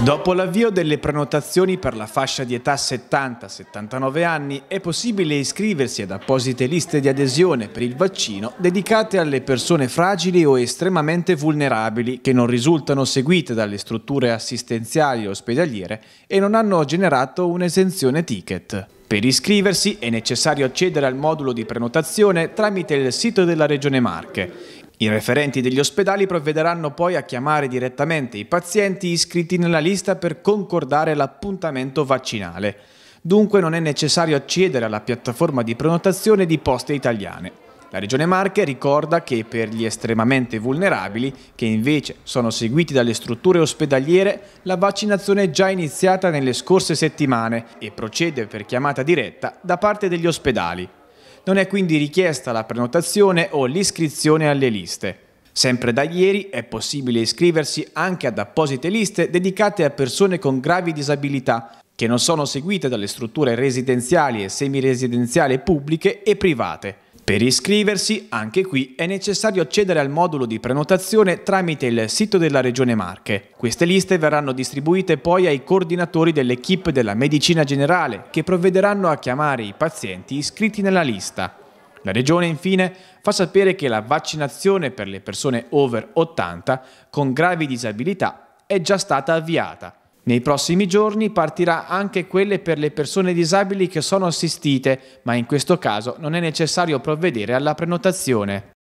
Dopo l'avvio delle prenotazioni per la fascia di età 70-79 anni è possibile iscriversi ad apposite liste di adesione per il vaccino dedicate alle persone fragili o estremamente vulnerabili che non risultano seguite dalle strutture assistenziali ospedaliere e non hanno generato un'esenzione ticket. Per iscriversi è necessario accedere al modulo di prenotazione tramite il sito della Regione Marche i referenti degli ospedali provvederanno poi a chiamare direttamente i pazienti iscritti nella lista per concordare l'appuntamento vaccinale. Dunque non è necessario accedere alla piattaforma di prenotazione di Poste Italiane. La Regione Marche ricorda che per gli estremamente vulnerabili, che invece sono seguiti dalle strutture ospedaliere, la vaccinazione è già iniziata nelle scorse settimane e procede per chiamata diretta da parte degli ospedali non è quindi richiesta la prenotazione o l'iscrizione alle liste. Sempre da ieri è possibile iscriversi anche ad apposite liste dedicate a persone con gravi disabilità che non sono seguite dalle strutture residenziali e semiresidenziali pubbliche e private. Per iscriversi, anche qui, è necessario accedere al modulo di prenotazione tramite il sito della Regione Marche. Queste liste verranno distribuite poi ai coordinatori dell'equipe della medicina generale, che provvederanno a chiamare i pazienti iscritti nella lista. La Regione, infine, fa sapere che la vaccinazione per le persone over 80 con gravi disabilità è già stata avviata nei prossimi giorni partirà anche quelle per le persone disabili che sono assistite, ma in questo caso non è necessario provvedere alla prenotazione.